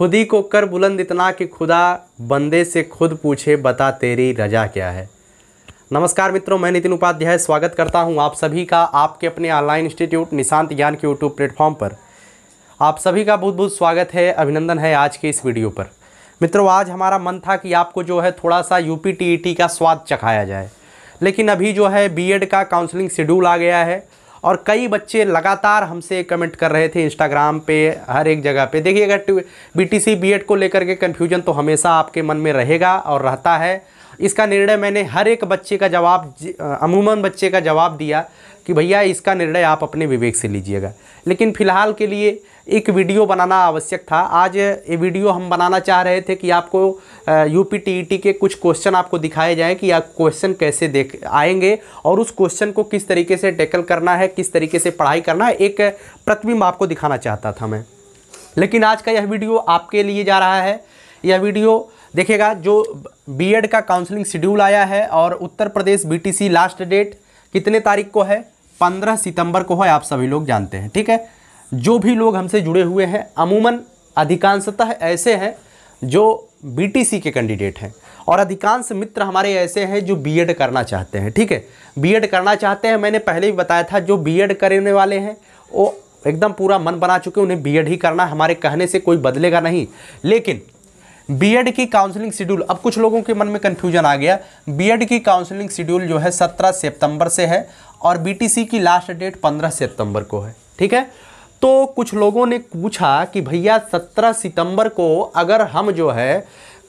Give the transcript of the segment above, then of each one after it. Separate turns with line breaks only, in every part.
खुदी को कर बुलंद इतना कि खुदा बंदे से खुद पूछे बता तेरी रजा क्या है नमस्कार मित्रों मैं नितिन उपाध्याय स्वागत करता हूं आप सभी का आपके अपने ऑनलाइन इंस्टीट्यूट निशांत ज्ञान के यूट्यूब प्लेटफॉर्म पर आप सभी का बहुत बहुत स्वागत है अभिनंदन है आज के इस वीडियो पर मित्रों आज हमारा मन था कि आपको जो है थोड़ा सा यू e का स्वाद चखाया जाए लेकिन अभी जो है बी का काउंसलिंग शेड्यूल आ गया है और कई बच्चे लगातार हमसे कमेंट कर रहे थे इंस्टाग्राम पे हर एक जगह पे देखिए अगर बी टी सी को लेकर के कन्फ्यूजन तो हमेशा आपके मन में रहेगा और रहता है इसका निर्णय मैंने हर एक बच्चे का जवाब अमूमन बच्चे का जवाब दिया कि भैया इसका निर्णय आप अपने विवेक से लीजिएगा लेकिन फ़िलहाल के लिए एक वीडियो बनाना आवश्यक था आज ये वीडियो हम बनाना चाह रहे थे कि आपको यू पी e के कुछ क्वेश्चन आपको दिखाए जाएं कि आप क्वेश्चन कैसे देख आएंगे और उस क्वेश्चन को किस तरीके से टैकल करना है किस तरीके से पढ़ाई करना है एक प्रतिबिंब आपको दिखाना चाहता था मैं लेकिन आज का यह वीडियो आपके लिए जा रहा है यह वीडियो देखेगा जो बी का काउंसलिंग शेड्यूल आया है और उत्तर प्रदेश बी लास्ट डेट कितने तारीख को है पंद्रह सितंबर को है आप सभी लोग जानते हैं ठीक है जो भी लोग हमसे जुड़े हुए हैं अमूमन अधिकांशतः ऐसे हैं जो बीटीसी के कैंडिडेट हैं और अधिकांश मित्र हमारे ऐसे हैं जो बीएड करना चाहते हैं ठीक है बीएड करना चाहते हैं मैंने पहले ही बताया था जो बीएड करने वाले हैं वो एकदम पूरा मन बना चुके उन्हें बीएड ही करना हमारे कहने से कोई बदलेगा नहीं लेकिन बीएड की काउंसलिंग शेड्यूल अब कुछ लोगों के मन में कन्फ्यूजन आ गया बीएड की काउंसलिंग शेड्यूल जो है सत्रह सितंबर से है और बी की लास्ट डेट पंद्रह सितंबर को है ठीक है तो कुछ लोगों ने पूछा कि भैया 17 सितंबर को अगर हम जो है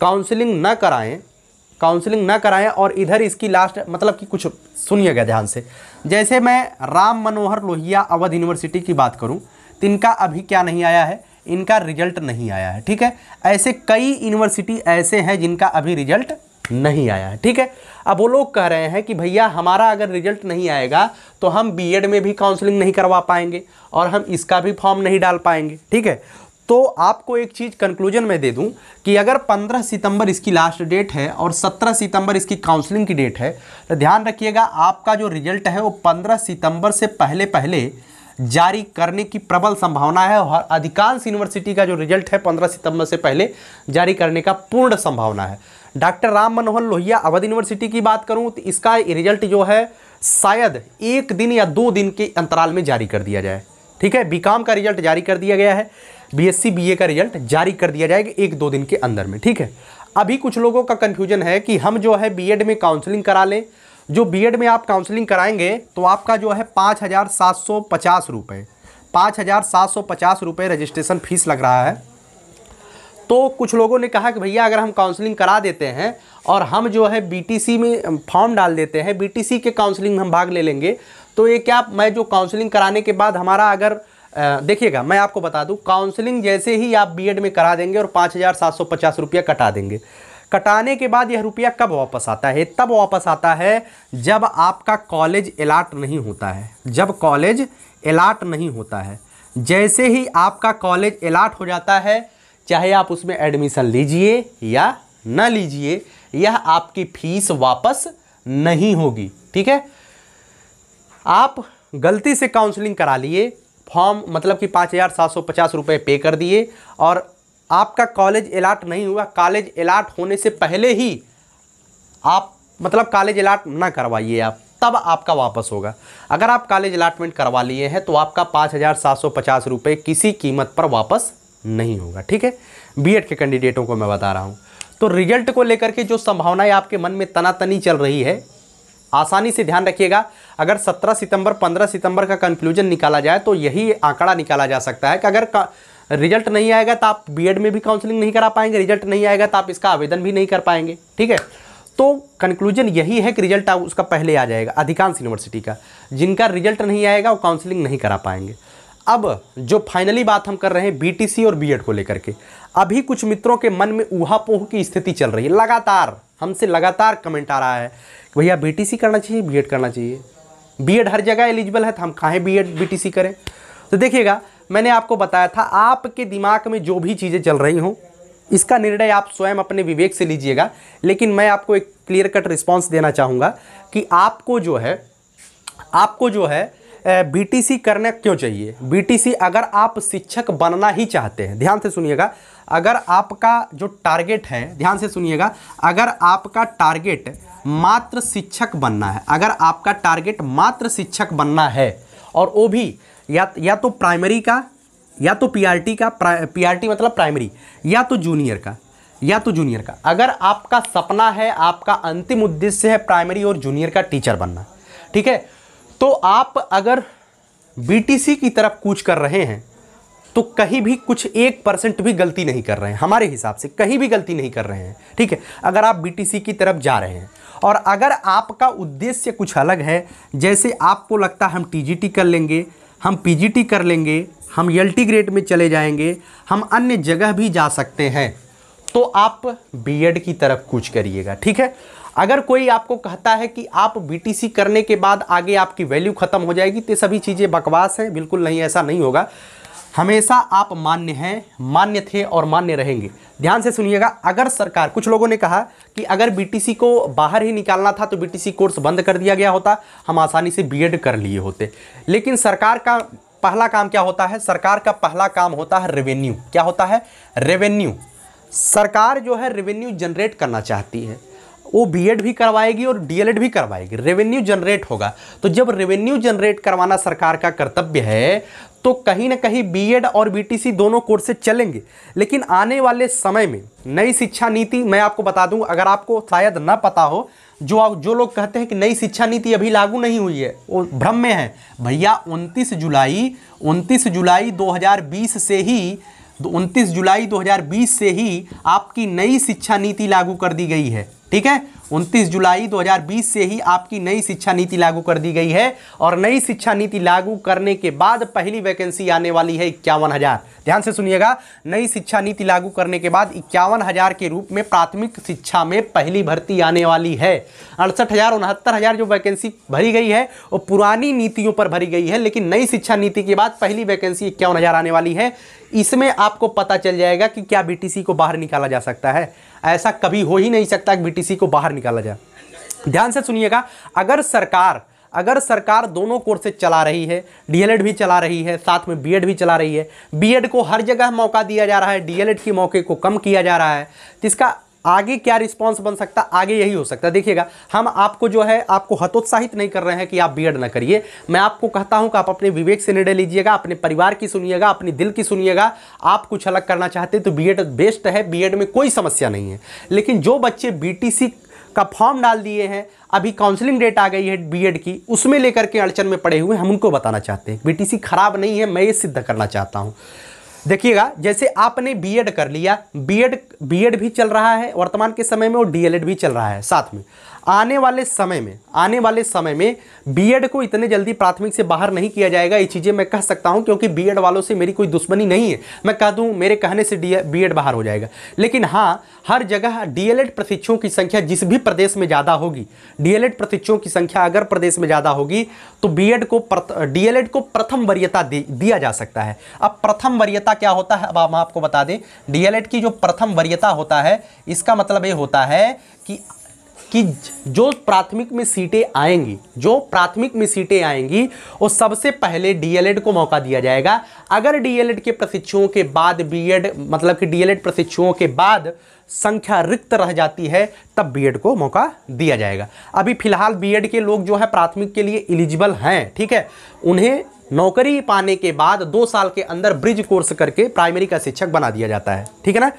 काउंसलिंग ना कराएं काउंसलिंग ना कराएं और इधर इसकी लास्ट मतलब कि कुछ सुनिएगा ध्यान से जैसे मैं राम मनोहर लोहिया अवध यूनिवर्सिटी की बात करूं तो इनका अभी क्या नहीं आया है इनका रिजल्ट नहीं आया है ठीक है ऐसे कई यूनिवर्सिटी ऐसे हैं जिनका अभी रिजल्ट नहीं आया है ठीक है अब वो लोग कह रहे हैं कि भैया हमारा अगर रिजल्ट नहीं आएगा तो हम बीएड में भी काउंसलिंग नहीं करवा पाएंगे और हम इसका भी फॉर्म नहीं डाल पाएंगे ठीक है तो आपको एक चीज़ कंक्लूजन में दे दूं कि अगर 15 सितंबर इसकी लास्ट डेट है और 17 सितंबर इसकी काउंसलिंग की डेट है तो ध्यान रखिएगा आपका जो रिजल्ट है वो 15 सितंबर से पहले पहले जारी करने की प्रबल संभावना है और अधिकांश यूनिवर्सिटी का जो रिजल्ट है 15 सितंबर से पहले जारी करने का पूर्ण संभावना है डॉक्टर राम मनोहर लोहिया अवध यूनिवर्सिटी की बात करूं तो इसका रिजल्ट जो है शायद एक दिन या दो दिन के अंतराल में जारी कर दिया जाए ठीक है बी का रिजल्ट जारी कर दिया गया है बी बीए का रिजल्ट जारी कर दिया जाएगा एक दो दिन के अंदर में ठीक है अभी कुछ लोगों का कन्फ्यूजन है कि हम जो है बीएड में काउंसलिंग करा लें जो बीएड में आप काउंसलिंग कराएंगे तो आपका जो है पाँच हज़ार सात सौ पचास रुपये पाँच हज़ार सात सौ पचास रुपये रजिस्ट्रेशन फीस लग रहा है तो कुछ लोगों ने कहा कि भैया अगर हम काउंसलिंग करा देते हैं और हम जो है बीटीसी में फॉर्म डाल देते हैं बीटीसी के काउंसलिंग में हम भाग ले लेंगे तो ये क्या मैं जो काउंसलिंग कराने के बाद हमारा अगर देखिएगा मैं आपको बता दूं काउंसलिंग जैसे ही आप बीएड में करा देंगे और पाँच हज़ार सात सौ पचास रुपया कटा देंगे कटाने के बाद यह रुपया कब वापस आता है तब वापस आता है जब आपका कॉलेज अलाट नहीं होता है जब कॉलेज अलाट नहीं होता है जैसे ही आपका कॉलेज अलाट हो जाता है चाहे आप उसमें एडमिशन लीजिए या ना लीजिए यह आपकी फीस वापस नहीं होगी ठीक है आप गलती से काउंसलिंग करा लिए फॉर्म मतलब कि पाँच हज़ार सात सौ पचास रुपये पे कर दिए और आपका कॉलेज अलाट नहीं हुआ कॉलेज अलाट होने से पहले ही आप मतलब कॉलेज अलाट ना करवाइए आप तब आपका वापस होगा अगर आप कॉलेज अलाटमेंट करवा लिए हैं तो आपका पाँच हज़ार सात सौ पचास रुपये किसी कीमत पर वापस नहीं होगा ठीक है बीएड के कैंडिडेटों को मैं बता रहा हूँ तो रिजल्ट को लेकर के जो संभावनाएं आपके मन में तनातनी चल रही है आसानी से ध्यान रखिएगा अगर 17 सितंबर 15 सितंबर का कंक्लूजन निकाला जाए तो यही आंकड़ा निकाला जा सकता है कि अगर रिजल्ट नहीं आएगा तो आप बी में भी काउंसलिंग नहीं करा पाएंगे रिजल्ट नहीं आएगा तो आप इसका आवेदन भी नहीं कर पाएंगे ठीक है तो कंक्लूजन यही है कि रिजल्ट उसका पहले आ जाएगा अधिकांश यूनिवर्सिटी का जिनका रिजल्ट नहीं आएगा वो काउंसलिंग नहीं करा पाएंगे अब जो फाइनली बात हम कर रहे हैं बीटीसी और बीएड को लेकर के अभी कुछ मित्रों के मन में ऊहापोह की स्थिति चल रही है लगातार हमसे लगातार कमेंट आ रहा है कि भैया बीटीसी करना चाहिए बीएड करना चाहिए बीएड हर जगह एलिजिबल है तो हम कहाँ बीएड बीटीसी करें तो देखिएगा मैंने आपको बताया था आपके दिमाग में जो भी चीज़ें चल रही हों इसका निर्णय आप स्वयं अपने विवेक से लीजिएगा लेकिन मैं आपको एक क्लियर कट रिस्पॉन्स देना चाहूँगा कि आपको जो है आपको जो है बीटीसी करना क्यों चाहिए बीटीसी अगर आप शिक्षक बनना ही चाहते हैं ध्यान से सुनिएगा अगर आपका जो टारगेट है ध्यान से सुनिएगा अगर आपका टारगेट मात्र शिक्षक बनना है अगर आपका टारगेट मात्र शिक्षक बनना है और वो भी या या तो प्राइमरी का या तो पीआरटी का पीआरटी मतलब प्राइमरी या तो जूनियर का या तो जूनियर का अगर आपका सपना है आपका अंतिम उद्देश्य है प्राइमरी और जूनियर का टीचर बनना ठीक है तो आप अगर बीटीसी की तरफ कूच कर रहे हैं तो कहीं भी कुछ एक परसेंट भी गलती नहीं कर रहे हैं हमारे हिसाब से कहीं भी गलती नहीं कर रहे हैं ठीक है अगर आप बीटीसी की तरफ जा रहे हैं और अगर आपका उद्देश्य कुछ अलग है जैसे आपको लगता है हम टीजीटी कर लेंगे हम पीजीटी कर लेंगे हम एलटी ग्रेड में चले जाएंगे हम अन्य जगह भी जा सकते हैं तो आप बी की तरफ कुछ करिएगा ठीक है अगर कोई आपको कहता है कि आप बीटीसी करने के बाद आगे आपकी वैल्यू ख़त्म हो जाएगी तो सभी चीज़ें बकवास हैं बिल्कुल नहीं ऐसा नहीं होगा हमेशा आप मान्य हैं मान्य थे और मान्य रहेंगे ध्यान से सुनिएगा अगर सरकार कुछ लोगों ने कहा कि अगर बीटीसी को बाहर ही निकालना था तो बीटीसी कोर्स बंद कर दिया गया होता हम आसानी से बी कर लिए होते लेकिन सरकार का पहला काम क्या होता है सरकार का पहला काम होता है रेवेन्यू क्या होता है रेवेन्यू सरकार जो है रेवेन्यू जनरेट करना चाहती है वो बीएड भी करवाएगी और डीएलएड भी करवाएगी रेवेन्यू जनरेट होगा तो जब रेवेन्यू जनरेट करवाना सरकार का कर्तव्य है तो कहीं ना कहीं बीएड और बीटीसी दोनों कोर्सेज चलेंगे लेकिन आने वाले समय में नई शिक्षा नीति मैं आपको बता दूं अगर आपको शायद ना पता हो जो आप जो लोग कहते हैं कि नई शिक्षा नीति अभी लागू नहीं हुई है वो भ्रम में है भैया 29 जुलाई 29 जुलाई 2020 से ही 29 जुलाई 2020 से ही आपकी नई शिक्षा नीति लागू कर दी गई है ठीक है उनतीस जुलाई 2020 से ही आपकी नई शिक्षा नीति लागू कर दी गई है और नई शिक्षा नीति लागू करने के बाद पहली वैकेंसी आने वाली है इक्यावन हज़ार ध्यान से सुनिएगा नई शिक्षा नीति लागू करने के बाद इक्यावन हज़ार के रूप में प्राथमिक शिक्षा में पहली भर्ती आने वाली है अड़सठ हज़ार उनहत्तर हज़ार जो वैकेंसी भरी गई है वो पुरानी नीतियों पर भरी गई है लेकिन नई शिक्षा नीति के बाद पहली वैकेंसी इक्यावन हज़ार आने वाली है इसमें आपको पता चल जाएगा कि क्या बीटीसी को बाहर निकाला जा सकता है ऐसा कभी हो ही नहीं सकता कि बीटीसी को बाहर निकाला जाए ध्यान से सुनिएगा अगर सरकार अगर सरकार दोनों कोर्सेज चला रही है डीएलएड भी चला रही है साथ में बीएड भी चला रही है बीएड को हर जगह मौका दिया जा रहा है डीएलएड की मौके को कम किया जा रहा है जिसका आगे क्या रिस्पांस बन सकता आगे यही हो सकता है देखिएगा हम आपको जो है आपको हतोत्साहित नहीं कर रहे हैं कि आप बीएड ना करिए मैं आपको कहता हूं कि आप अपने विवेक से निर्णय लीजिएगा अपने परिवार की सुनिएगा अपने दिल की सुनिएगा आप कुछ अलग करना चाहते हैं तो बीएड बेस्ट है बीएड में कोई समस्या नहीं है लेकिन जो बच्चे बी का फॉर्म डाल दिए हैं अभी काउंसलिंग डेट आ गई है बीएड की उसमें लेकर के अड़चन में पड़े हुए हम उनको बताना चाहते हैं बीटीसी खराब नहीं है मैं ये सिद्ध करना चाहता हूँ देखिएगा जैसे आपने बीएड कर लिया बीएड बीएड भी चल रहा है वर्तमान के समय में और डीएलएड भी चल रहा है साथ में आने वाले समय में आने वाले समय में बीएड को इतने जल्दी प्राथमिक से बाहर नहीं किया जाएगा ये चीज़ें मैं कह सकता हूं क्योंकि बीएड वालों से मेरी कोई दुश्मनी नहीं है मैं कह दूँ मेरे कहने से एड बाहर हो जाएगा लेकिन हाँ हर जगह एड प्रशिक्षुओं की संख्या जिस भी प्रदेश में ज़्यादा होगी एड प्रशिक्षुओं की संख्या अगर प्रदेश में ज़्यादा होगी तो एड को डीएलएड को प्रथम वरीयता दिया जा सकता है अब प्रथम वरीयता वरीयता क्या होता है अब हम आपको बता दें डीएलएड की जो प्रथम वरीयता होता है इसका मतलब ये होता है कि कि जो प्राथमिक में सीटें आएंगी जो प्राथमिक में सीटें आएंगी वो सबसे पहले डीएलएड को मौका दिया जाएगा अगर डीएलएड के प्रशिक्षुओं के बाद बीएड मतलब कि डीएलएड प्रशिक्षुओं के बाद संख्या रिक्त रह जाती है तब बीएड को मौका दिया जाएगा अभी फिलहाल बीएड के लोग जो है प्राथमिक के लिए एलिजिबल हैं ठीक है उन्हें नौकरी पाने के बाद दो साल के अंदर ब्रिज कोर्स करके प्राइमरी का शिक्षक बना दिया जाता है ठीक है ना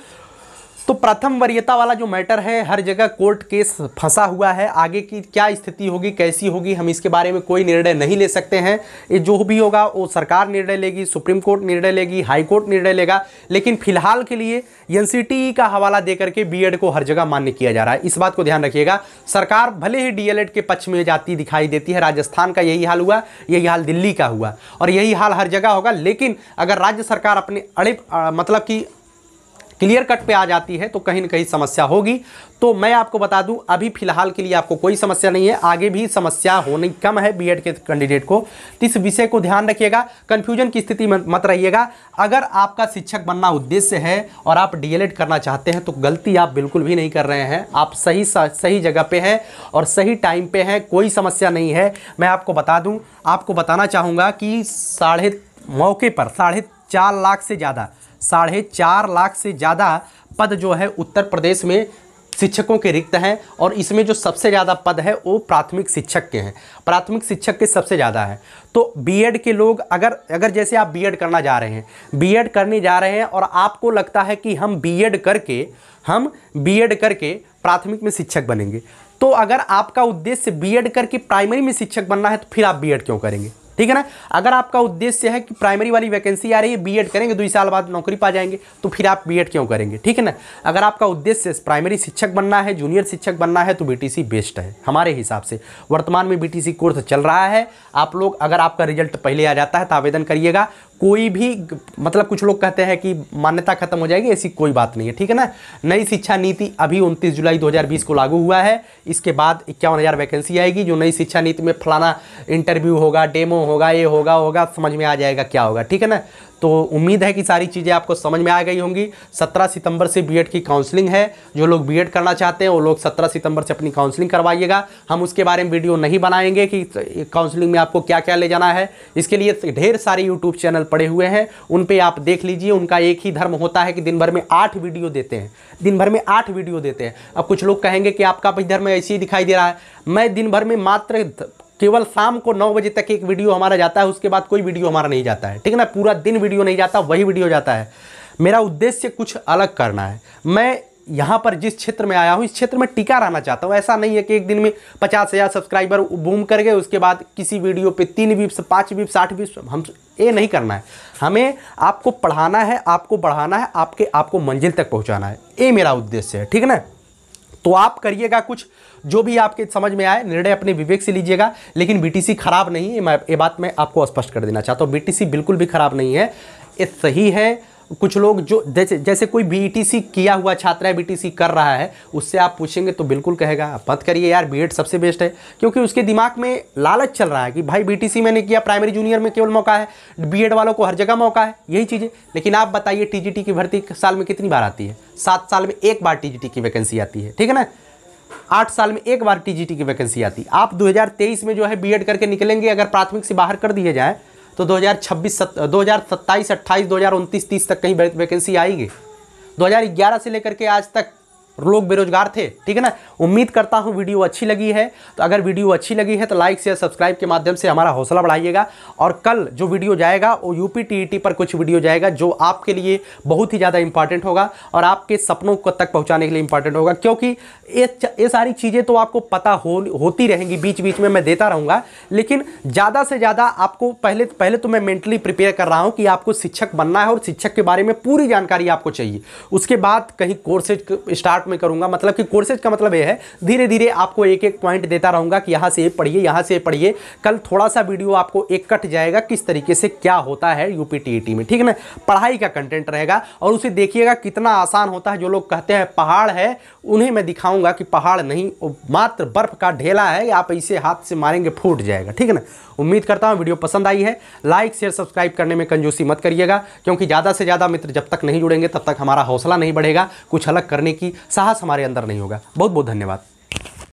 तो प्रथम वरीयता वाला जो मैटर है हर जगह कोर्ट केस फंसा हुआ है आगे की क्या स्थिति होगी कैसी होगी हम इसके बारे में कोई निर्णय नहीं ले सकते हैं ये जो भी होगा वो सरकार निर्णय लेगी सुप्रीम कोर्ट निर्णय लेगी हाई कोर्ट निर्णय लेगा लेकिन फिलहाल के लिए एन का हवाला दे करके बी को हर जगह मान्य किया जा रहा है इस बात को ध्यान रखिएगा सरकार भले ही डी के पक्ष में जाती दिखाई देती है राजस्थान का यही हाल हुआ यही हाल दिल्ली का हुआ और यही हाल हर जगह होगा लेकिन अगर राज्य सरकार अपने अड़े मतलब कि क्लियर कट पे आ जाती है तो कहीं ना कहीं समस्या होगी तो मैं आपको बता दूं अभी फिलहाल के लिए आपको कोई समस्या नहीं है आगे भी समस्या होने कम है बीएड के कैंडिडेट को तो इस विषय को ध्यान रखिएगा कन्फ्यूजन की स्थिति में मत रहिएगा अगर आपका शिक्षक बनना उद्देश्य है और आप डीएलएड करना चाहते हैं तो गलती आप बिल्कुल भी नहीं कर रहे हैं आप सही सही जगह पर हैं और सही टाइम पर हैं कोई समस्या नहीं है मैं आपको बता दूँ आपको बताना चाहूँगा कि साढ़े मौके पर साढ़े चार लाख से ज़्यादा साढ़े चार लाख से ज़्यादा पद जो है उत्तर प्रदेश में शिक्षकों के रिक्त हैं और इसमें जो सबसे ज़्यादा पद है वो प्राथमिक शिक्षक के हैं प्राथमिक शिक्षक के सबसे ज़्यादा है तो बीएड के लोग अगर अगर जैसे आप बीएड करना जा रहे हैं बीएड करने जा रहे हैं और आपको लगता है कि हम बीएड करके हम बीएड करके प्राथमिक में शिक्षक बनेंगे तो अगर आपका उद्देश्य बी करके प्राइमरी में शिक्षक बनना है तो फिर आप बी क्यों करेंगे ठीक है ना अगर आपका उद्देश्य है कि प्राइमरी वाली वैकेंसी आ रही है बीएड करेंगे दो साल बाद नौकरी पा जाएंगे तो फिर आप बीएड क्यों करेंगे ठीक है ना अगर आपका उद्देश्य प्राइमरी शिक्षक बनना है जूनियर शिक्षक बनना है तो बीटीसी बेस्ट है हमारे हिसाब से वर्तमान में बीटीसी कोर्स चल रहा है आप लोग अगर आपका रिजल्ट पहले आ जाता है तो आवेदन करिएगा कोई भी मतलब कुछ लोग कहते हैं कि मान्यता खत्म हो जाएगी ऐसी कोई बात नहीं है ठीक है ना नई शिक्षा नीति अभी 29 जुलाई 2020 को लागू हुआ है इसके बाद इक्यावन हज़ार वैकेंसी आएगी जो नई शिक्षा नीति में फलाना इंटरव्यू होगा डेमो होगा ये होगा होगा समझ में आ जाएगा क्या होगा ठीक है ना तो उम्मीद है कि सारी चीज़ें आपको समझ में आ गई होंगी 17 सितंबर से बीएड की काउंसलिंग है जो लोग बीएड करना चाहते हैं वो लोग 17 सितंबर से अपनी काउंसलिंग करवाइएगा हम उसके बारे में वीडियो नहीं बनाएंगे कि काउंसलिंग में आपको क्या क्या ले जाना है इसके लिए ढेर सारे यूट्यूब चैनल पड़े हुए हैं उन पर आप देख लीजिए उनका एक ही धर्म होता है कि दिन भर में आठ वीडियो देते हैं दिन भर में आठ वीडियो देते हैं अब कुछ लोग कहेंगे कि आपका भी धर्म ऐसे ही दिखाई दे रहा है मैं दिन भर में मात्र केवल शाम को नौ बजे तक एक वीडियो हमारा जाता है उसके बाद कोई वीडियो हमारा नहीं जाता है ठीक है ना पूरा दिन वीडियो नहीं जाता वही वीडियो जाता है मेरा उद्देश्य कुछ अलग करना है मैं यहाँ पर जिस क्षेत्र में आया हूँ इस क्षेत्र में टिका रहना चाहता हूँ ऐसा नहीं है कि एक दिन में पचास हज़ार सब्सक्राइबर बूम कर गए उसके बाद किसी वीडियो पे तीन वीप्स पाँच वीप्स साठ वीप्स हम ये नहीं करना है हमें आपको पढ़ाना है आपको बढ़ाना है आपके आपको मंजिल तक पहुँचाना है ये मेरा उद्देश्य है ठीक है ना तो आप करिएगा कुछ जो भी आपके समझ में आए निर्णय अपने विवेक से लीजिएगा लेकिन बीटीसी खराब नहीं है ये बात मैं आपको स्पष्ट कर देना चाहता हूँ बीटीसी बिल्कुल भी खराब नहीं है ये सही है कुछ लोग जो जैसे जैसे कोई बीटीसी किया हुआ छात्र है बीटीसी कर रहा है उससे आप पूछेंगे तो बिल्कुल कहेगा आप मत करिए यार बीएड सबसे बेस्ट है क्योंकि उसके दिमाग में लालच चल रहा है कि भाई बीटीसी मैंने किया प्राइमरी जूनियर में केवल मौका है बीएड वालों को हर जगह मौका है यही चीज़ें लेकिन आप बताइए टी की भर्ती साल में कितनी बार आती है सात साल में एक बार टी की वैकेंसी आती है ठीक है ना आठ साल में एक बार टीजीटी की वैकेंसी आती आप 2023 में जो है बीएड करके निकलेंगे अगर प्राथमिक से बाहर कर दिए जाए तो 2026 दो हज़ार 2029 तीस तक कहीं वैकेंसी आएगी 2011 से लेकर के आज तक लोग बेरोजगार थे ठीक है ना उम्मीद करता हूँ वीडियो अच्छी लगी है तो अगर वीडियो अच्छी लगी है तो लाइक शेयर सब्सक्राइब के माध्यम से हमारा हौसला बढ़ाइएगा और कल जो वीडियो जाएगा वो यू पी पर कुछ वीडियो जाएगा जो आपके लिए बहुत ही ज़्यादा इंपॉर्टेंट होगा और आपके सपनों को तक पहुँचाने के लिए इंपॉर्टेंट होगा क्योंकि ये सारी चीज़ें तो आपको पता हो होती रहेंगी बीच बीच में मैं देता रहूँगा लेकिन ज़्यादा से ज़्यादा आपको पहले पहले तो मैं मेंटली प्रिपेयर कर रहा हूँ कि आपको शिक्षक बनना है और शिक्षक के बारे में पूरी जानकारी आपको चाहिए उसके बाद कहीं कोर्सेज स्टार्ट पार्ट में करूंगा मतलब कि कोर्सेज का मतलब यह है धीरे धीरे आपको एक एक पॉइंट देता रहूंगा कि यहाँ से पढ़िए यहाँ से पढ़िए कल थोड़ा सा वीडियो आपको एक कट जाएगा किस तरीके से क्या होता है यू पी e में ठीक है ना पढ़ाई का कंटेंट रहेगा और उसे देखिएगा कितना आसान होता है जो लोग कहते हैं पहाड़ है उन्हें मैं दिखाऊंगा कि पहाड़ नहीं मात्र बर्फ का ढेला है आप इसे हाथ से मारेंगे फूट जाएगा ठीक है ना उम्मीद करता हूँ वीडियो पसंद आई है लाइक शेयर सब्सक्राइब करने में कंजूसी मत करिएगा क्योंकि ज़्यादा से ज़्यादा मित्र जब तक नहीं जुड़ेंगे तब तक हमारा हौसला नहीं बढ़ेगा कुछ अलग करने की साहस हमारे अंदर नहीं होगा बहुत बहुत धन्यवाद